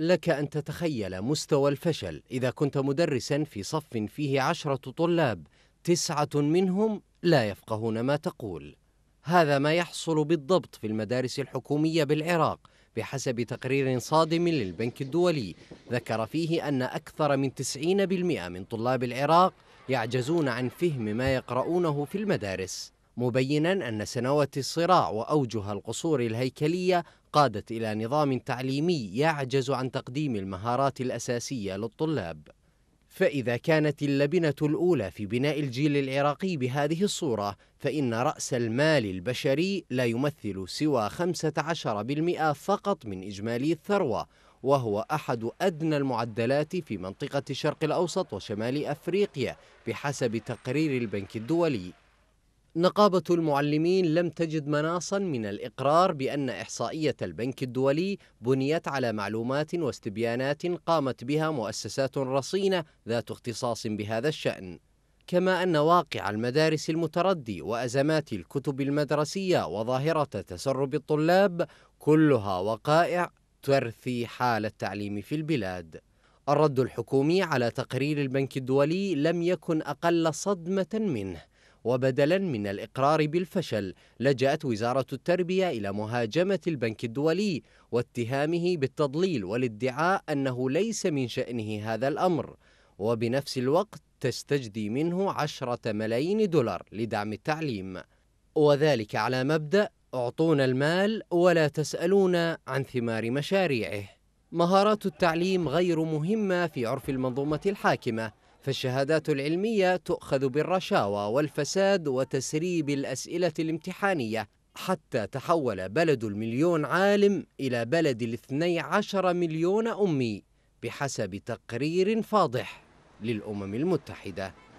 لك أن تتخيل مستوى الفشل إذا كنت مدرسا في صف فيه عشرة طلاب تسعة منهم لا يفقهون ما تقول هذا ما يحصل بالضبط في المدارس الحكومية بالعراق بحسب تقرير صادم للبنك الدولي ذكر فيه أن أكثر من تسعين بالمئة من طلاب العراق يعجزون عن فهم ما يقرؤونه في المدارس مبينا أن سنوات الصراع وأوجه القصور الهيكلية قادت إلى نظام تعليمي يعجز عن تقديم المهارات الأساسية للطلاب فإذا كانت اللبنة الأولى في بناء الجيل العراقي بهذه الصورة فإن رأس المال البشري لا يمثل سوى 15% فقط من إجمالي الثروة وهو أحد أدنى المعدلات في منطقة الشرق الأوسط وشمال أفريقيا بحسب تقرير البنك الدولي نقابة المعلمين لم تجد مناصا من الإقرار بأن إحصائية البنك الدولي بنيت على معلومات واستبيانات قامت بها مؤسسات رصينة ذات اختصاص بهذا الشأن كما أن واقع المدارس المتردي وأزمات الكتب المدرسية وظاهرة تسرب الطلاب كلها وقائع ترثي حال التعليم في البلاد الرد الحكومي على تقرير البنك الدولي لم يكن أقل صدمة منه وبدلا من الإقرار بالفشل لجأت وزارة التربية إلى مهاجمة البنك الدولي واتهامه بالتضليل والادعاء أنه ليس من شأنه هذا الأمر وبنفس الوقت تستجدي منه عشرة ملايين دولار لدعم التعليم وذلك على مبدأ أعطونا المال ولا تسألونا عن ثمار مشاريعه مهارات التعليم غير مهمة في عرف المنظومة الحاكمة فالشهادات العلمية تؤخذ بالرشاوى والفساد وتسريب الأسئلة الامتحانية حتى تحول بلد المليون عالم إلى بلد الاثني عشر مليون أمي بحسب تقرير فاضح للأمم المتحدة